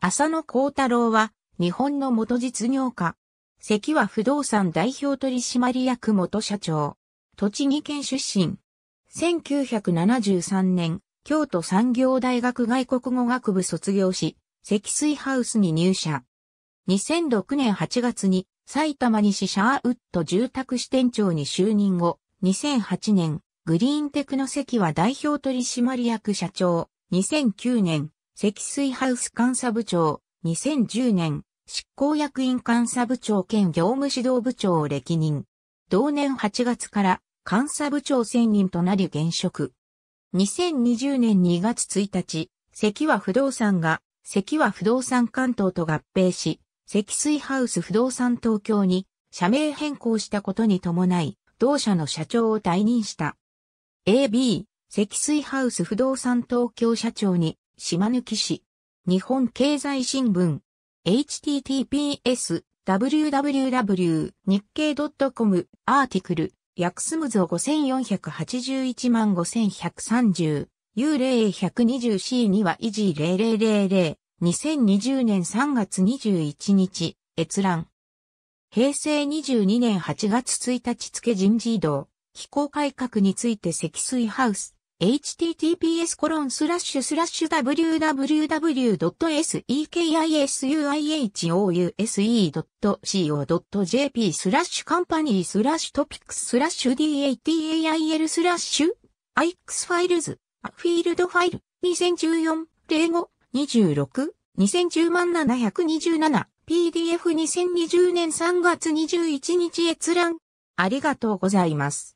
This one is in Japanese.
浅野幸太郎は、日本の元実業家。関は不動産代表取締役元社長。栃木県出身。1973年、京都産業大学外国語学部卒業し、積水ハウスに入社。2006年8月に埼玉西シャーウッド住宅支店長に就任後、2008年、グリーンテクの関は代表取締役社長、2009年、積水ハウス監査部長、2010年、執行役員監査部長兼業務指導部長を歴任。同年8月から監査部長選任となり現職。2020年2月1日、関和不動産が関和不動産関東と合併し、積水ハウス不動産東京に社名変更したことに伴い、同社の社長を退任した。AB、積水ハウス不動産東京社長に島抜き市。日本経済新聞。https www 日経 .com アーティクル、ヤクスムゾ5481万5130、幽霊1 2 0 c 2は維持0000、2020年3月21日、閲覧。平成22年8月1日付人事異動、気候改革について積水ハウス。https www.sekisuihouse.co.jp スラッシュカンパニースラッシュトピックススラッシュ datail スラッシュ ix ファイルズフィールドファイル2014 05 26 2010万 727PDF2020 年3月21日閲覧ありがとうございます。